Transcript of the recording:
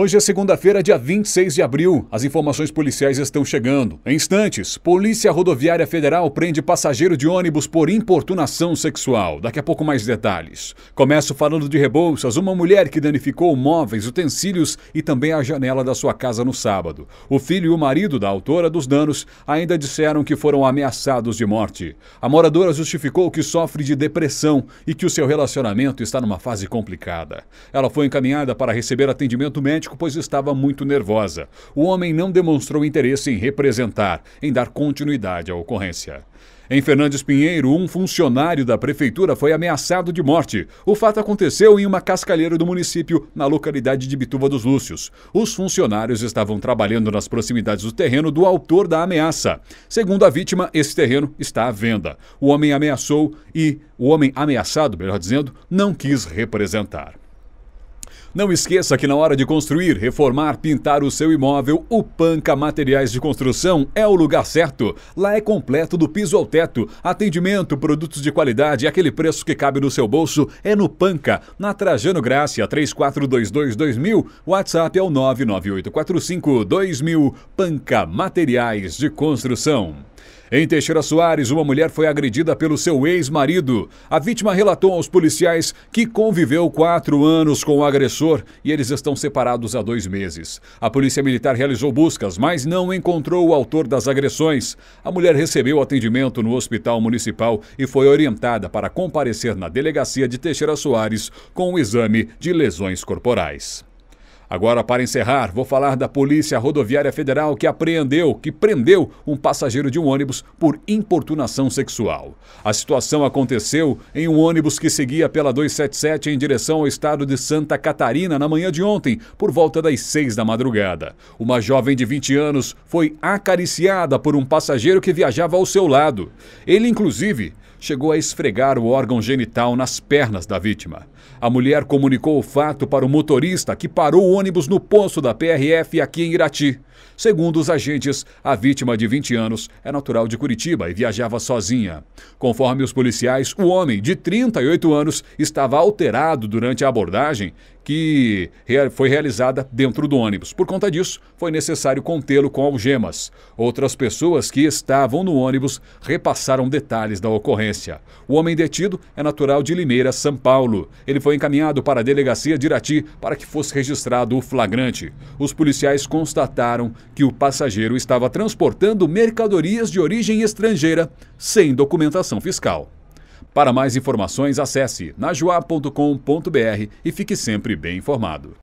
Hoje é segunda-feira, dia 26 de abril. As informações policiais estão chegando. Em instantes, Polícia Rodoviária Federal prende passageiro de ônibus por importunação sexual. Daqui a pouco mais detalhes. Começo falando de Rebouças, uma mulher que danificou móveis, utensílios e também a janela da sua casa no sábado. O filho e o marido da autora dos danos ainda disseram que foram ameaçados de morte. A moradora justificou que sofre de depressão e que o seu relacionamento está numa fase complicada. Ela foi encaminhada para receber atendimento médico pois estava muito nervosa. O homem não demonstrou interesse em representar, em dar continuidade à ocorrência. Em Fernandes Pinheiro, um funcionário da prefeitura foi ameaçado de morte. O fato aconteceu em uma cascalheira do município, na localidade de Bituva dos Lúcios. Os funcionários estavam trabalhando nas proximidades do terreno do autor da ameaça. Segundo a vítima, esse terreno está à venda. O homem ameaçou e o homem ameaçado, melhor dizendo, não quis representar. Não esqueça que na hora de construir, reformar, pintar o seu imóvel, o Panca Materiais de Construção é o lugar certo. Lá é completo do piso ao teto, atendimento, produtos de qualidade, aquele preço que cabe no seu bolso é no Panca, na Trajano Grácia 34222000. WhatsApp é o 998452000 Panca Materiais de Construção. Em Teixeira Soares, uma mulher foi agredida pelo seu ex-marido. A vítima relatou aos policiais que conviveu quatro anos com o agressor e eles estão separados há dois meses. A polícia militar realizou buscas, mas não encontrou o autor das agressões. A mulher recebeu atendimento no hospital municipal e foi orientada para comparecer na delegacia de Teixeira Soares com o um exame de lesões corporais. Agora, para encerrar, vou falar da Polícia Rodoviária Federal que apreendeu, que prendeu um passageiro de um ônibus por importunação sexual. A situação aconteceu em um ônibus que seguia pela 277 em direção ao estado de Santa Catarina na manhã de ontem, por volta das 6 da madrugada. Uma jovem de 20 anos foi acariciada por um passageiro que viajava ao seu lado. Ele, inclusive, chegou a esfregar o órgão genital nas pernas da vítima. A mulher comunicou o fato para o motorista que parou o ônibus no posto da PRF aqui em Irati. Segundo os agentes, a vítima de 20 anos é natural de Curitiba e viajava sozinha. Conforme os policiais, o homem de 38 anos estava alterado durante a abordagem que foi realizada dentro do ônibus. Por conta disso, foi necessário contê-lo com algemas. Outras pessoas que estavam no ônibus repassaram detalhes da ocorrência. O homem detido é natural de Limeira, São Paulo. Ele foi encaminhado para a delegacia de Irati para que fosse registrado o flagrante. Os policiais constataram que o passageiro estava transportando mercadorias de origem estrangeira sem documentação fiscal. Para mais informações, acesse najoa.com.br e fique sempre bem informado.